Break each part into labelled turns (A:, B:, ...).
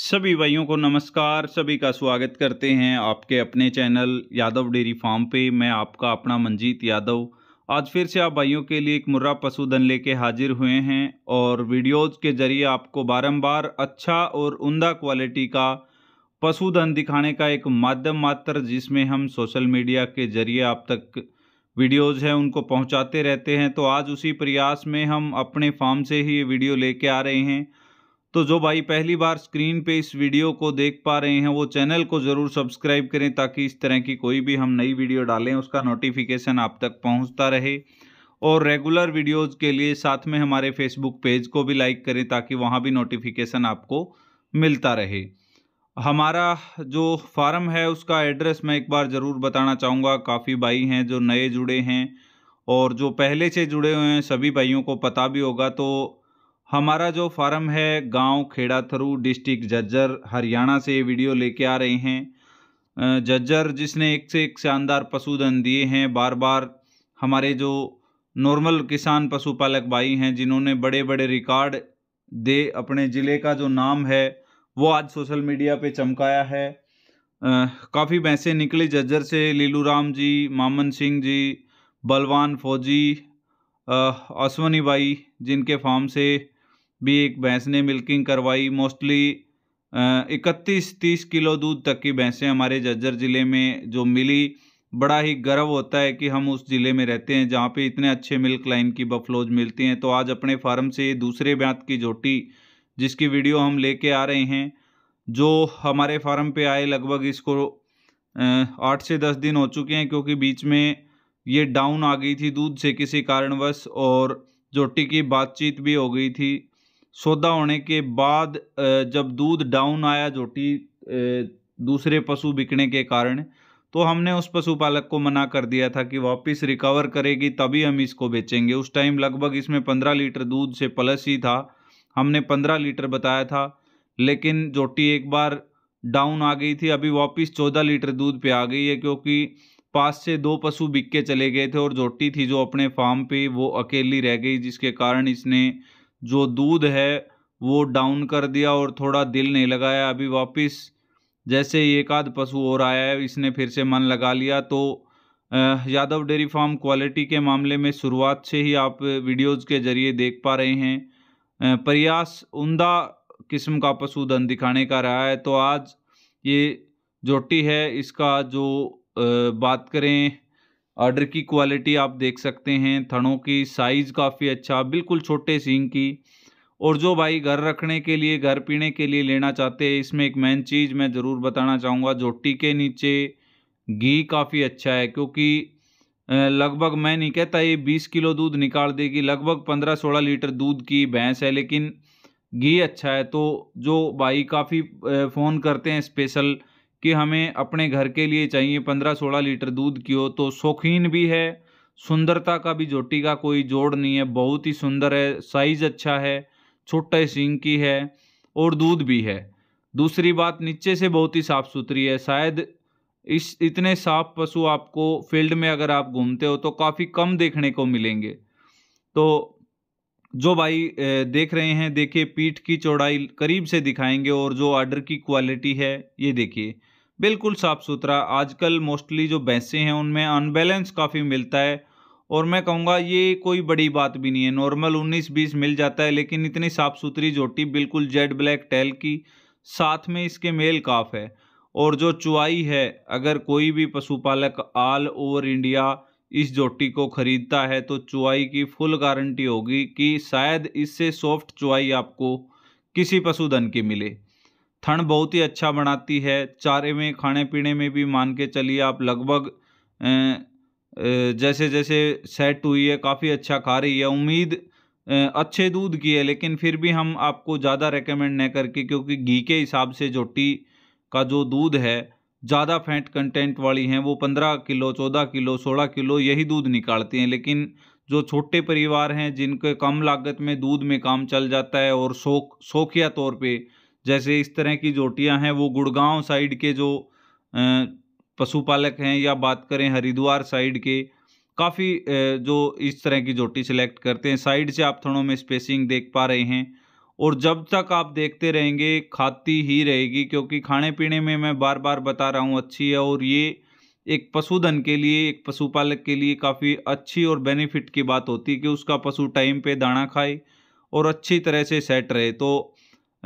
A: सभी भाइयों को नमस्कार सभी का स्वागत करते हैं आपके अपने चैनल यादव डेयरी फार्म पे मैं आपका अपना मंजीत यादव आज फिर से आप भाइयों के लिए एक मुर्रा पशुधन लेके हाजिर हुए हैं और वीडियोस के ज़रिए आपको बारंबार अच्छा और उमदा क्वालिटी का पशुधन दिखाने का एक माध्यम मात्र जिसमें हम सोशल मीडिया के ज़रिए आप तक वीडियोज़ हैं उनको पहुँचाते रहते हैं तो आज उसी प्रयास में हम अपने फार्म से ही ये वीडियो लेके आ रहे हैं तो जो भाई पहली बार स्क्रीन पे इस वीडियो को देख पा रहे हैं वो चैनल को ज़रूर सब्सक्राइब करें ताकि इस तरह की कोई भी हम नई वीडियो डालें उसका नोटिफिकेशन आप तक पहुंचता रहे और रेगुलर वीडियोस के लिए साथ में हमारे फेसबुक पेज को भी लाइक करें ताकि वहाँ भी नोटिफिकेशन आपको मिलता रहे हमारा जो फार्म है उसका एड्रेस मैं एक बार ज़रूर बताना चाहूँगा काफ़ी भाई हैं जो नए जुड़े हैं और जो पहले से जुड़े हुए हैं सभी भाइयों को पता भी होगा तो हमारा जो फार्म है गांव थरू डिस्ट्रिक्ट जज्जर हरियाणा से वीडियो लेके आ रहे हैं जज्जर जिसने एक से एक शानदार पशुधन दिए हैं बार बार हमारे जो नॉर्मल किसान पशुपालक भाई हैं जिन्होंने बड़े बड़े रिकॉर्ड दे अपने ज़िले का जो नाम है वो आज सोशल मीडिया पे चमकाया है काफ़ी भैंसें निकली जज्जर से लीलू राम जी मामन सिंह जी बलवान फौजी अश्वनी भाई जिनके फार्म से भी एक भैंस ने मिल्किंग करवाई मोस्टली इकतीस तीस किलो दूध तक की भैंसें हमारे जज्जर ज़िले में जो मिली बड़ा ही गर्व होता है कि हम उस ज़िले में रहते हैं जहाँ पे इतने अच्छे मिल्क लाइन की बफलोज मिलती हैं तो आज अपने फार्म से दूसरे ब्यात की झोटी जिसकी वीडियो हम लेके आ रहे हैं जो हमारे फार्म पे आए लगभग इसको आठ से दस दिन हो चुके हैं क्योंकि बीच में ये डाउन आ गई थी दूध से किसी कारणवश और जोटी की बातचीत भी हो गई थी सौदा होने के बाद जब दूध डाउन आया जोटी दूसरे पशु बिकने के कारण तो हमने उस पशुपालक को मना कर दिया था कि वापस रिकवर करेगी तभी हम इसको बेचेंगे उस टाइम लगभग इसमें पंद्रह लीटर दूध से प्लस ही था हमने पंद्रह लीटर बताया था लेकिन जोटी एक बार डाउन आ गई थी अभी वापस चौदह लीटर दूध पे आ गई है क्योंकि पास से दो पशु बिक के चले गए थे और जोटी थी जो अपने फार्म पे वो अकेली रह गई जिसके कारण इसने जो दूध है वो डाउन कर दिया और थोड़ा दिल नहीं लगाया अभी वापस जैसे ही एक आध पशु और आया है इसने फिर से मन लगा लिया तो यादव डेयरी फार्म क्वालिटी के मामले में शुरुआत से ही आप वीडियोज़ के ज़रिए देख पा रहे हैं प्रयास उमदा किस्म का पशुधन दिखाने का रहा है तो आज ये जोटी है इसका जो बात करें ऑर्डर की क्वालिटी आप देख सकते हैं थनों की साइज़ काफ़ी अच्छा बिल्कुल छोटे सींग की और जो भाई घर रखने के लिए घर पीने के लिए लेना चाहते हैं इसमें एक मेन चीज़ मैं ज़रूर बताना चाहूँगा झोटी के नीचे घी काफ़ी अच्छा है क्योंकि लगभग मैं नहीं कहता ये बीस किलो दूध निकाल देगी लगभग पंद्रह सोलह लीटर दूध की भैंस है लेकिन घी अच्छा है तो जो भाई काफ़ी फ़ोन करते हैं स्पेशल कि हमें अपने घर के लिए चाहिए पंद्रह सोलह लीटर दूध की हो तो शौकीन भी है सुंदरता का भी जोटी का कोई जोड़ नहीं है बहुत ही सुंदर है साइज अच्छा है छोटे सिंह की है और दूध भी है दूसरी बात नीचे से बहुत ही साफ़ सुथरी है शायद इस इतने साफ पशु आपको फील्ड में अगर आप घूमते हो तो काफ़ी कम देखने को मिलेंगे तो जो भाई देख रहे हैं देखिए पीठ की चौड़ाई करीब से दिखाएंगे और जो ऑर्डर की क्वालिटी है ये देखिए बिल्कुल साफ़ सुथरा आजकल मोस्टली जो भैंसें हैं उनमें अनबैलेंस काफ़ी मिलता है और मैं कहूँगा ये कोई बड़ी बात भी नहीं है नॉर्मल 19-20 मिल जाता है लेकिन इतनी साफ़ सुथरी जोटी बिल्कुल जेड ब्लैक टेल की साथ में इसके मेल काफ है और जो चुआई है अगर कोई भी पशुपालक ऑल ओवर इंडिया इस जोटी को ख़रीदता है तो चुआई की फुल गारंटी होगी कि शायद इससे सॉफ्ट चुआई आपको किसी पशुधन की मिले थन बहुत ही अच्छा बनाती है चारे में खाने पीने में भी मान के चलिए आप लगभग जैसे जैसे सेट हुई है काफ़ी अच्छा खा रही है उम्मीद अच्छे दूध की है लेकिन फिर भी हम आपको ज़्यादा रेकमेंड नहीं करके क्योंकि घी के हिसाब से जोटी का जो दूध है ज़्यादा फैट कंटेंट वाली हैं वो पंद्रह किलो चौदह किलो सोलह किलो यही दूध निकालती हैं लेकिन जो छोटे परिवार हैं जिनके कम लागत में दूध में काम चल जाता है और शौक शोखिया तौर पे जैसे इस तरह की जोटियां हैं वो गुड़गांव साइड के जो पशुपालक हैं या बात करें हरिद्वार साइड के काफ़ी जो इस तरह की जोटी सेलेक्ट करते हैं साइड से आप थोड़ों में स्पेसिंग देख पा रहे हैं और जब तक आप देखते रहेंगे खाती ही रहेगी क्योंकि खाने पीने में मैं बार बार बता रहा हूँ अच्छी है और ये एक पशुधन के लिए एक पशुपालक के लिए काफ़ी अच्छी और बेनिफिट की बात होती है कि उसका पशु टाइम पे दाना खाए और अच्छी तरह से सेट रहे तो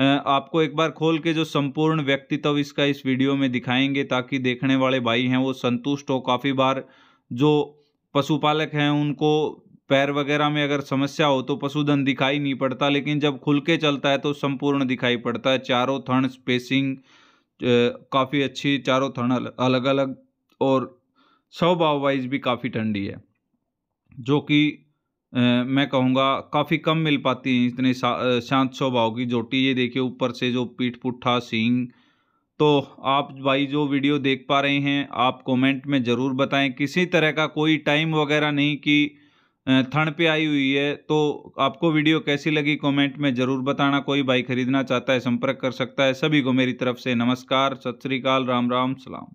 A: आपको एक बार खोल के जो संपूर्ण व्यक्तित्व इसका इस वीडियो में दिखाएंगे ताकि देखने वाले भाई हैं वो संतुष्ट हो काफ़ी बार जो पशुपालक हैं उनको पैर वगैरह में अगर समस्या हो तो पशुधन दिखाई नहीं पड़ता लेकिन जब खुल के चलता है तो संपूर्ण दिखाई पड़ता है चारों थण स्पेसिंग काफ़ी अच्छी चारों थण अलग अलग और स्वभाव वाइज भी काफ़ी ठंडी है जो कि मैं कहूँगा काफ़ी कम मिल पाती हैं इतने शांत स्वभाव की जोटी ये देखिए ऊपर से जो पीठ पुट्ठा सींग तो आप भाई जो वीडियो देख पा रहे हैं आप कमेंट में ज़रूर बताएं किसी तरह का कोई टाइम वगैरह नहीं कि थण पे आई हुई है तो आपको वीडियो कैसी लगी कमेंट में ज़रूर बताना कोई भाई खरीदना चाहता है संपर्क कर सकता है सभी को मेरी तरफ से नमस्कार सत श्रीकाल राम राम सलाम